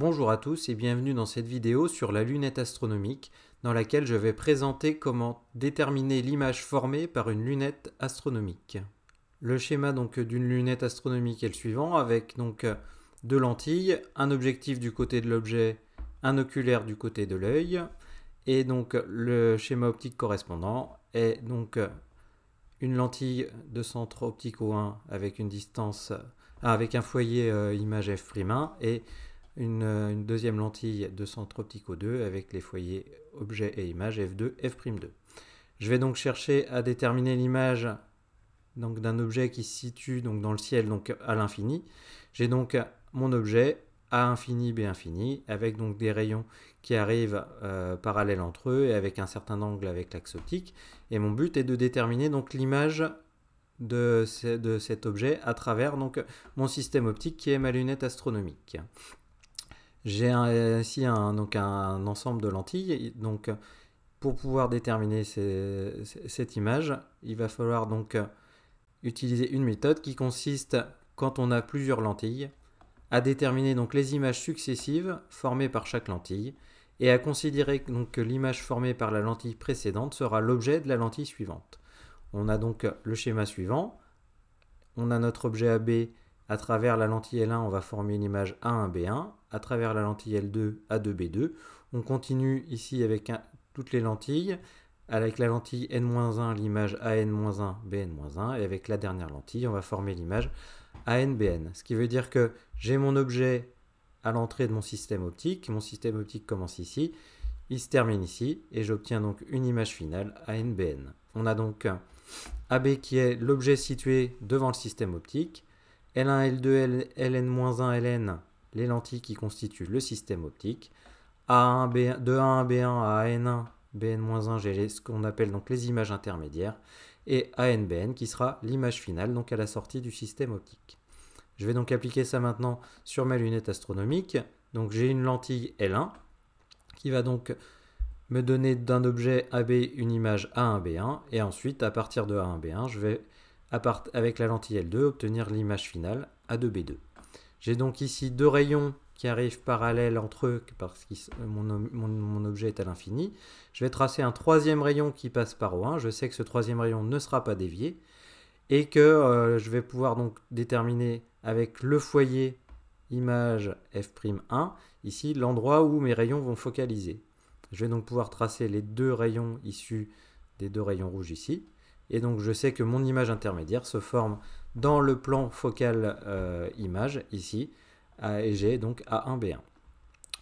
Bonjour à tous et bienvenue dans cette vidéo sur la lunette astronomique dans laquelle je vais présenter comment déterminer l'image formée par une lunette astronomique. Le schéma donc d'une lunette astronomique est le suivant avec donc deux lentilles, un objectif du côté de l'objet, un oculaire du côté de l'œil et donc le schéma optique correspondant est donc une lentille de centre optique O1 avec une distance avec un foyer euh, image f' et euh, une, deuxième lentille de centre o 2 avec les foyers objet et image f2, f'2. Je vais donc chercher à déterminer l'image donc d'un objet qui se situe donc dans le ciel donc à l'infini. J'ai donc mon objet A infini B infini avec donc des rayons qui arrivent euh, parallèles entre eux et avec un certain angle avec l'axe optique et mon but est de déterminer donc l'image de, de cet objet à travers donc mon système optique qui est ma lunette astronomique. J'ai euh, ici un, ensemble de lentilles. Donc, pour pouvoir déterminer cette image, il va falloir donc euh, utiliser une méthode qui consiste, quand on a plusieurs lentilles, à déterminer donc les images successives formées par chaque lentille et à considérer que l'image formée par la lentille précédente sera l'objet de la lentille suivante. On a donc le schéma suivant. On a notre objet AB à travers la lentille L1, on va former une image A1B1. À travers la lentille L2, A2B2. On continue ici avec toutes les lentilles. Avec la lentille N-1, l'image AN-1, BN-1. Et avec la dernière lentille, on va former l'image ANBN. Ce qui veut dire que j'ai mon objet à l'entrée de mon système optique. Mon système optique commence ici. Il se termine ici et j'obtiens donc une image finale ANBN. On a donc AB qui est l'objet situé devant le système optique, L1, L2, Ln-1, Ln, les lentilles qui constituent le système optique. A1, B1, de A1, B1 à AN1, BN-1, j'ai ce qu'on appelle donc les images intermédiaires. Et ANBN qui sera l'image finale, donc à la sortie du système optique. Je vais donc appliquer ça maintenant sur ma lunette astronomique. Donc j'ai une lentille L1 qui va donc me donner d'un objet AB une image A1B1 et ensuite à partir de A1B1 je vais avec la lentille L2, obtenir l'image finale A2B2. J'ai donc ici deux rayons qui arrivent parallèles entre eux parce que mon, objet est à l'infini. Je vais tracer un troisième rayon qui passe par O1. Je sais que ce troisième rayon ne sera pas dévié et que euh, je vais pouvoir donc déterminer avec le foyer image f'1, ici l'endroit où mes rayons vont focaliser. Je vais donc pouvoir tracer les deux rayons issus des deux rayons rouges ici. Et donc je sais que mon image intermédiaire se forme dans le plan focal euh, image ici, et j'ai donc A1B1.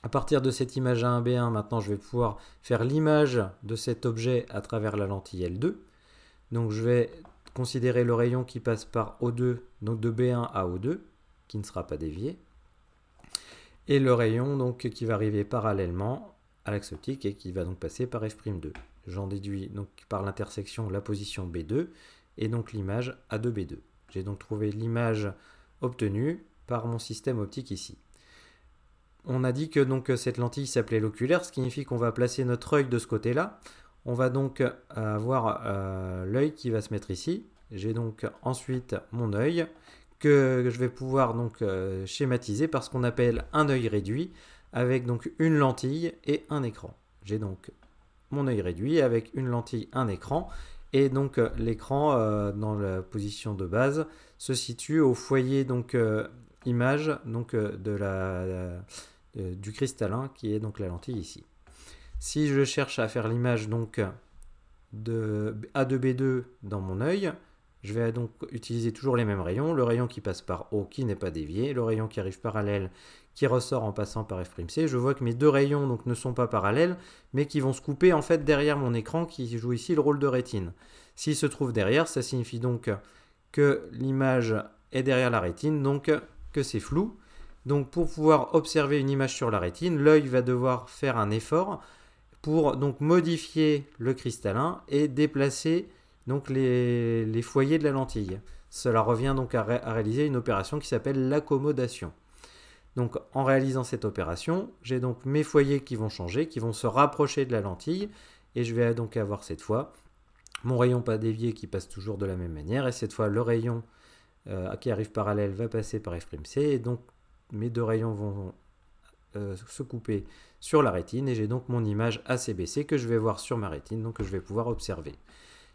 À partir de cette image A1B1, maintenant je vais pouvoir faire l'image de cet objet à travers la lentille L2. Donc je vais considérer le rayon qui passe par O2, donc de B1 à O2, qui ne sera pas dévié. Et le rayon donc qui va arriver parallèlement à l'axe optique et qui va donc passer par F'2. J'en déduis donc par l'intersection la position B2 et donc l'image A2B2. J'ai donc trouvé l'image obtenue par mon système optique ici. On a dit que donc euh, cette lentille s'appelait l'oculaire, ce qui signifie qu'on va placer notre œil de ce côté-là. On va donc euh, avoir euh, l'œil qui va se mettre ici. J'ai donc ensuite mon œil que je vais pouvoir donc schématiser par ce qu'on appelle un œil réduit avec donc une lentille et un écran. J'ai donc mon œil réduit avec une lentille, un écran. Et donc euh, l'écran euh, dans la position de base se situe au foyer donc euh, image donc de la, du cristallin qui est donc la lentille ici. Si je cherche à faire l'image donc de A2B2 dans mon œil, je vais donc utiliser toujours les mêmes rayons, le rayon qui passe par O qui n'est pas dévié, le rayon qui arrive parallèle qui ressort en passant par F'C. Je vois que mes deux rayons donc, ne sont pas parallèles, mais qui vont se couper en fait derrière mon écran qui joue ici le rôle de rétine. S'il se trouve derrière, ça signifie donc que l'image est derrière la rétine, donc que c'est flou. Donc pour pouvoir observer une image sur la rétine, l'œil va devoir faire un effort pour donc modifier le cristallin et déplacer donc les, foyers de la lentille. Cela revient donc à, réaliser une opération qui s'appelle l'accommodation. Donc en réalisant cette opération, j'ai donc mes foyers qui vont changer, qui vont se rapprocher de la lentille, et je vais donc avoir cette fois mon rayon pas dévié qui passe toujours de la même manière, et cette fois le rayon euh, qui arrive parallèle va passer par F'C, et donc mes deux rayons vont euh, se couper sur la rétine, et j'ai donc mon image ACBC que je vais voir sur ma rétine, donc que je vais pouvoir observer.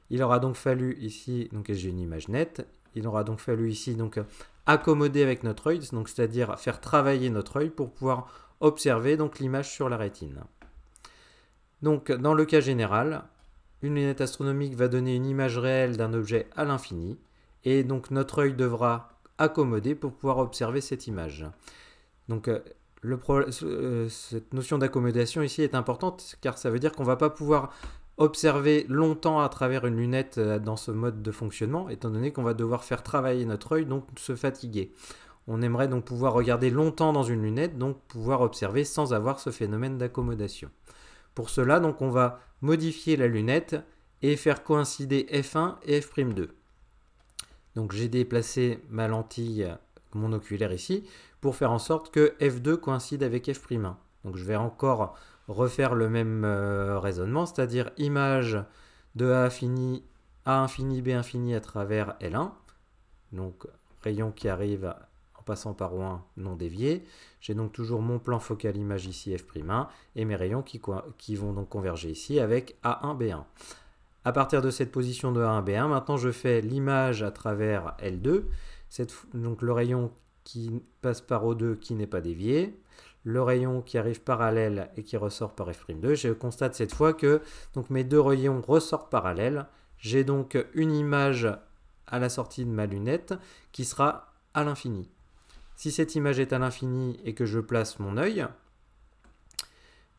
Il aura donc fallu ici, donc j'ai une image nette, il aura donc fallu ici donc accommoder avec notre œil, donc c'est-à-dire faire travailler notre œil pour pouvoir observer donc l'image sur la rétine. Donc dans le cas général, une lunette astronomique va donner une image réelle d'un objet à l'infini et donc notre œil devra accommoder pour pouvoir observer cette image. Donc euh, euh, cette notion d'accommodation ici est importante car ça veut dire qu'on ne va pas pouvoir observer longtemps à travers une lunette euh, dans ce mode de fonctionnement, étant donné qu'on va devoir faire travailler notre œil, donc se fatiguer. On aimerait donc pouvoir regarder longtemps dans une lunette, donc pouvoir observer sans avoir ce phénomène d'accommodation. Pour cela, donc on va modifier la lunette et faire coïncider F1 et F'2. Donc j'ai déplacé ma lentille, mon oculaire ici, pour faire en sorte que F2 coïncide avec F'1. Donc je vais encore refaire le même euh, raisonnement, c'est-à-dire image de A infini, A infini, B infini à travers L1. Donc rayon qui arrive en passant par O1 non dévié. J'ai donc toujours mon plan focal image ici F'1 et mes rayons qui, vont donc converger ici avec A1, B1. À partir de cette position de A1, B1, maintenant je fais l'image à travers L2, donc le rayon qui passe par O2 qui n'est pas dévié, le rayon qui arrive parallèle et qui ressort par F'2, je constate cette fois que donc, mes deux rayons ressortent parallèles. J'ai donc une image à la sortie de ma lunette qui sera à l'infini. Si cette image est à l'infini et que je place mon œil,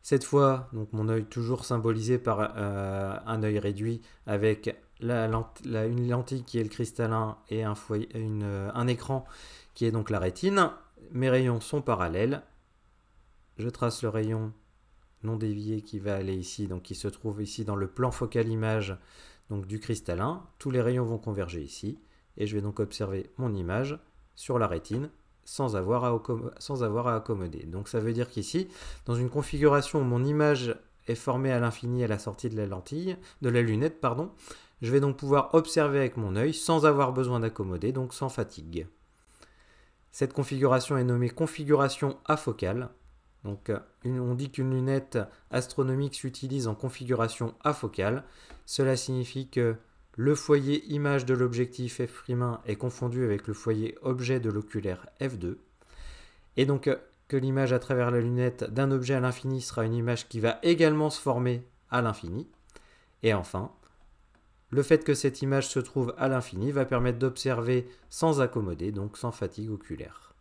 cette fois, donc mon œil toujours symbolisé par euh, un œil réduit avec une lentille qui est le cristallin et un, un écran qui est donc la rétine, mes rayons sont parallèles je trace le rayon non dévié qui va aller ici, donc qui se trouve ici dans le plan focal image donc du cristallin. Tous les rayons vont converger ici et je vais donc observer mon image sur la rétine sans avoir à, sans avoir à accommoder. Donc ça veut dire qu'ici, dans une configuration où mon image est formée à l'infini à la sortie de la lentille, de la lunette, pardon, je vais donc pouvoir observer avec mon œil sans avoir besoin d'accommoder, donc sans fatigue. Cette configuration est nommée configuration afocale donc euh, on dit qu'une lunette astronomique s'utilise en configuration afocale. Cela signifie que le foyer image de l'objectif f' est confondu avec le foyer objet de l'oculaire f2. Et donc euh, que l'image à travers la lunette d'un objet à l'infini sera une image qui va également se former à l'infini. Et enfin, le fait que cette image se trouve à l'infini va permettre d'observer sans accommoder, donc sans fatigue oculaire.